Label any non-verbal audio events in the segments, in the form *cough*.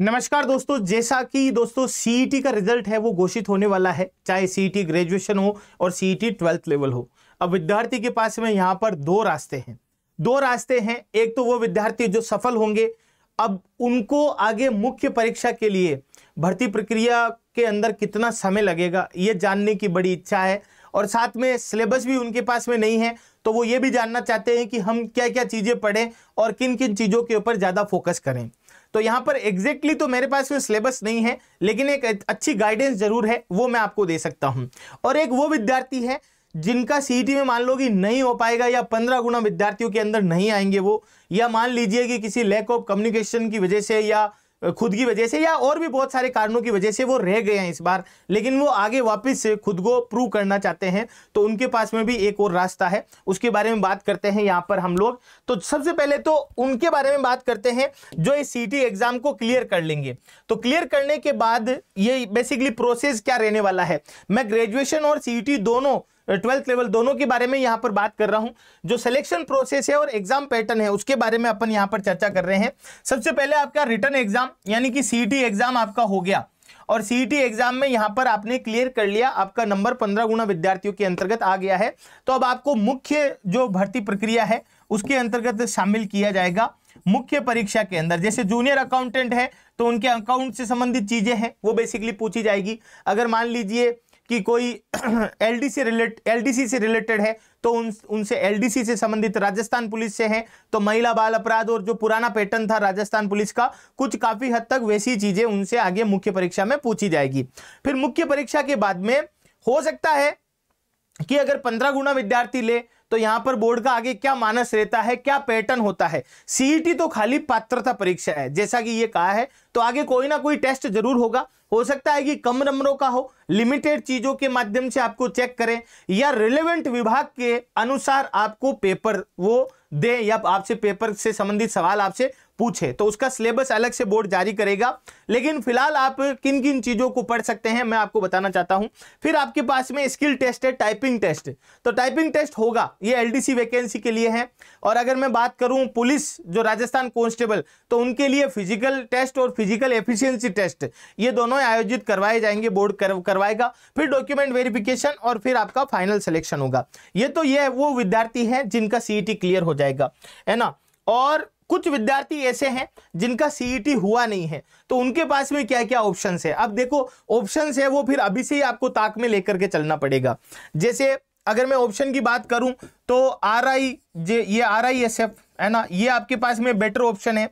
नमस्कार दोस्तों जैसा कि दोस्तों सीईटी e का रिजल्ट है वो घोषित होने वाला है चाहे सीईटी ग्रेजुएशन e हो और सीईटी ट्वेल्थ लेवल हो अब विद्यार्थी के पास में यहाँ पर दो रास्ते हैं दो रास्ते हैं एक तो वो विद्यार्थी जो सफल होंगे अब उनको आगे मुख्य परीक्षा के लिए भर्ती प्रक्रिया के अंदर कितना समय लगेगा ये जानने की बड़ी इच्छा है और साथ में सिलेबस भी उनके पास में नहीं है तो वो ये भी जानना चाहते हैं कि हम क्या क्या चीज़ें पढ़ें और किन किन चीज़ों के ऊपर ज़्यादा फोकस करें तो यहां पर एग्जैक्टली तो मेरे पास कोई सिलेबस नहीं है लेकिन एक अच्छी गाइडेंस जरूर है वो मैं आपको दे सकता हूं और एक वो विद्यार्थी है जिनका सीईटी e में मान लो कि नहीं हो पाएगा या पंद्रह गुना विद्यार्थियों के अंदर नहीं आएंगे वो या मान लीजिए कि किसी लैक ऑफ कम्युनिकेशन की वजह से या खुद की वजह से या और भी बहुत सारे कारणों की वजह से वो रह गए हैं इस बार लेकिन वो आगे वापस से खुद को प्रूव करना चाहते हैं तो उनके पास में भी एक और रास्ता है उसके बारे में बात करते हैं यहाँ पर हम लोग तो सबसे पहले तो उनके बारे में बात करते हैं जो इस सी एग्ज़ाम को क्लियर कर लेंगे तो क्लियर करने के बाद ये बेसिकली प्रोसेस क्या रहने वाला है मैं ग्रेजुएशन और सी दोनों ट्वेल्थ लेवल दोनों के बारे में यहाँ पर बात कर रहा हूँ जो सिलेक्शन प्रोसेस है और एग्जाम पैटर्न है उसके बारे में अपन यहाँ पर चर्चा कर रहे हैं सबसे पहले आपका रिटर्न एग्जाम यानी कि सी एग्जाम e आपका हो गया और सीई एग्जाम e में यहां पर आपने क्लियर कर लिया आपका नंबर पंद्रह गुना विद्यार्थियों के अंतर्गत आ गया है तो अब आपको मुख्य जो भर्ती प्रक्रिया है उसके अंतर्गत शामिल किया जाएगा मुख्य परीक्षा के अंदर जैसे जूनियर अकाउंटेंट है तो उनके अकाउंट से संबंधित चीजें हैं वो बेसिकली पूछी जाएगी अगर मान लीजिए कि कोई डी *clears throat* से रिलेट एलडीसी से रिलेटेड है तो उन उनसे एलडीसी से संबंधित राजस्थान पुलिस से है तो महिला बाल अपराध और जो पुराना पैटर्न था राजस्थान पुलिस का कुछ काफ़ी हद तक वैसी चीज़ें उनसे आगे मुख्य परीक्षा में पूछी जाएगी फिर मुख्य परीक्षा के बाद में हो सकता है कि अगर पंद्रह गुना विद्यार्थी ले तो यहां पर बोर्ड का आगे क्या मानस रहता है क्या पैटर्न होता है सीईटी e तो खाली पात्रता परीक्षा है जैसा कि ये कहा है तो आगे कोई ना कोई टेस्ट जरूर होगा हो सकता है कि कम नंबरों का हो लिमिटेड चीजों के माध्यम से आपको चेक करें या रिलेवेंट विभाग के अनुसार आपको पेपर वो दे या आपसे पेपर से संबंधित सवाल आपसे पूछे तो उसका सिलेबस अलग से बोर्ड जारी करेगा लेकिन फिलहाल आप किन किन चीज़ों को पढ़ सकते हैं मैं आपको बताना चाहता हूं फिर आपके पास में स्किल टेस्ट है टाइपिंग टेस्ट तो टाइपिंग टेस्ट होगा ये एलडीसी वैकेंसी के लिए है और अगर मैं बात करूं पुलिस जो राजस्थान कॉन्स्टेबल तो उनके लिए फिजिकल टेस्ट और फिजिकल एफिशियंसी टेस्ट ये दोनों आयोजित करवाए जाएंगे बोर्ड कर, करवाएगा फिर डॉक्यूमेंट वेरिफिकेशन और फिर आपका फाइनल सिलेक्शन होगा ये तो ये वो विद्यार्थी है जिनका सीई क्लियर e हो जाएगा है ना और कुछ विद्यार्थी ऐसे हैं जिनका सीईटी e हुआ नहीं है तो उनके पास में क्या क्या ऑप्शन है अब देखो ऑप्शन है वो फिर अभी से ही आपको ताक में लेकर के चलना पड़ेगा जैसे अगर मैं ऑप्शन की बात करूं तो आर आई जे ये आर आई एस एफ है ना ये आपके पास में बेटर ऑप्शन है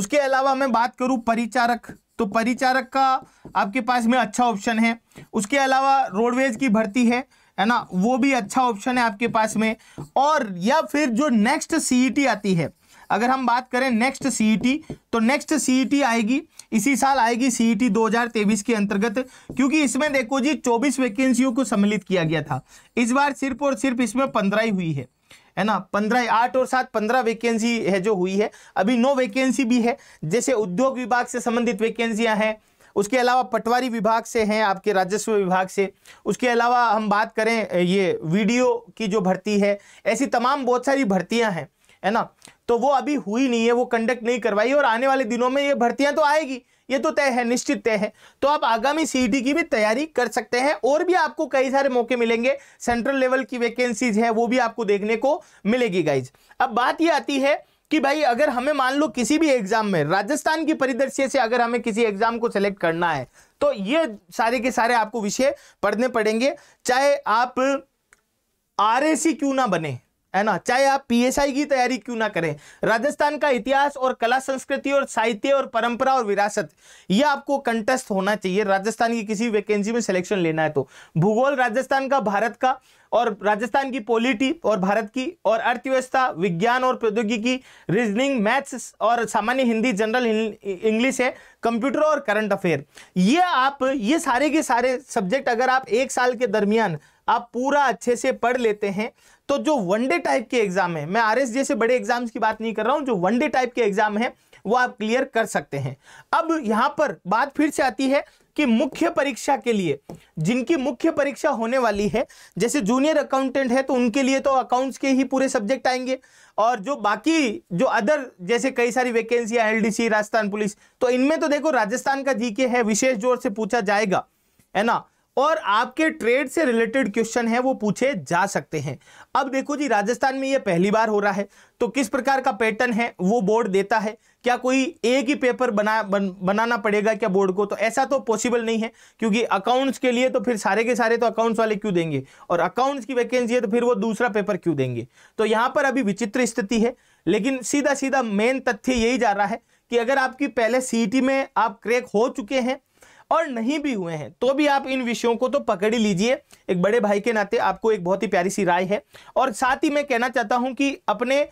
उसके अलावा मैं बात करूं परिचारक तो परिचारक का आपके पास में अच्छा ऑप्शन है उसके अलावा रोडवेज की भर्ती है है ना वो भी अच्छा ऑप्शन है आपके पास में और या फिर जो नेक्स्ट सीईटी e आती है अगर हम बात करें नेक्स्ट सीईटी e तो नेक्स्ट सीईटी e आएगी इसी साल आएगी e सीईटी 2023 के अंतर्गत क्योंकि इसमें देखो जी 24 वैकेंसियों को सम्मिलित किया गया था इस बार सिर्फ और सिर्फ इसमें पंद्रह ही हुई है है ना पंद्रह आठ और सात पंद्रह वैकेंसी है जो हुई है अभी नौ वैकेंसी भी है जैसे उद्योग विभाग से संबंधित वैकेंसियां हैं उसके अलावा पटवारी विभाग से हैं आपके राजस्व विभाग से उसके अलावा हम बात करें ये वीडियो की जो भर्ती है ऐसी तमाम बहुत सारी भर्तियां हैं है ना तो वो अभी हुई नहीं है वो कंडक्ट नहीं करवाई और आने वाले दिनों में ये भर्तियां तो आएगी ये तो तय है निश्चित तय है तो आप आगामी सीईटी e की भी तैयारी कर सकते हैं और भी आपको कई सारे मौके मिलेंगे सेंट्रल लेवल की वैकेंसीज है वो भी आपको देखने को मिलेगी गाइज अब बात ये आती है कि भाई अगर हमें मान लो किसी भी एग्जाम में राजस्थान की परिदृश्य से अगर हमें किसी एग्जाम को सेलेक्ट करना है तो ये सारे के सारे आपको विषय पढ़ने पड़ेंगे चाहे आप आर क्यों ना बने है ना चाहे आप पीएसआई की तैयारी क्यों ना करें राजस्थान का इतिहास और कला संस्कृति और साहित्य और परंपरा और विरासत ये आपको कंटेस्ट होना चाहिए राजस्थान की किसी वैकेंसी में सिलेक्शन लेना है तो भूगोल राजस्थान का भारत का और राजस्थान की पॉलिटी और भारत की और अर्थव्यवस्था विज्ञान और प्रौद्योगिकी रीजनिंग मैथ्स और सामान्य हिंदी जनरल इंग्लिश है कंप्यूटर और करंट अफेयर ये आप ये सारे के सारे सब्जेक्ट अगर आप एक साल के दरमियान आप पूरा अच्छे से पढ़ लेते हैं तो जो वनडे टाइप के एग्जाम है मैं आर जैसे बड़े एग्जाम्स की बात नहीं कर रहा हूँ जो वनडे टाइप के एग्जाम है वो आप क्लियर कर सकते हैं अब यहाँ पर बात फिर से आती है कि मुख्य परीक्षा के लिए जिनकी मुख्य परीक्षा होने वाली है जैसे जूनियर अकाउंटेंट है तो उनके लिए तो अकाउंट्स के ही पूरे सब्जेक्ट आएंगे और जो बाकी जो अदर जैसे कई सारी वैकेंसियां एलडीसी राजस्थान पुलिस तो इनमें तो देखो राजस्थान का जीके है विशेष जोर से पूछा जाएगा है ना और आपके ट्रेड से रिलेटेड क्वेश्चन है वो पूछे जा सकते हैं अब देखो जी राजस्थान में ये पहली बार हो रहा है तो किस प्रकार का पैटर्न है वो बोर्ड देता है क्या कोई एक ही पेपर बना बन, बनाना पड़ेगा क्या बोर्ड को तो ऐसा तो पॉसिबल नहीं है क्योंकि अकाउंट्स के लिए तो फिर सारे के सारे तो अकाउंट्स वाले क्यों देंगे और अकाउंट्स की वैकेंसी है तो फिर वो दूसरा पेपर क्यों देंगे तो यहाँ पर अभी विचित्र स्थिति है लेकिन सीधा सीधा मेन तथ्य यही जा रहा है कि अगर आपकी पहले सी में आप क्रैक हो चुके हैं और नहीं भी हुए हैं तो भी आप इन विषयों को तो पकड़ ही लीजिए एक बड़े भाई के नाते आपको एक बहुत ही प्यारी सी राय है और साथ ही मैं कहना चाहता हूं कि अपने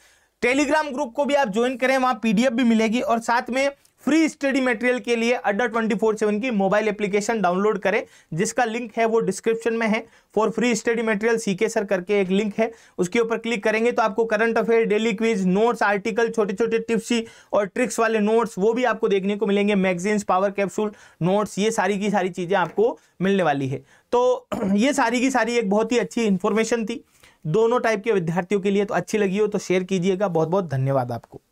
टेलीग्राम ग्रुप को भी आप ज्वाइन करें वहां पीडीएफ भी मिलेगी और साथ में फ्री स्टडी मटेरियल के लिए अड्डा ट्वेंटी फोर सेवन की मोबाइल एप्लीकेशन डाउनलोड करें जिसका लिंक है वो डिस्क्रिप्शन में है for free study material CK sir करके एक लिंक है उसके ऊपर क्लिक करेंगे तो आपको current affair daily quiz notes article छोटे छोटे टिप्स और ट्रिक्स वाले नोट्स वो भी आपको देखने को मिलेंगे मैगजीन्स पावर कैप्सूल नोट्स ये सारी की सारी चीज़ें आपको मिलने वाली है तो *clears throat* ये सारी की सारी एक बहुत ही अच्छी इन्फॉर्मेशन थी दोनों टाइप के विद्यार्थियों के लिए तो अच्छी लगी हो तो शेयर कीजिएगा बहुत बहुत धन्यवाद आपको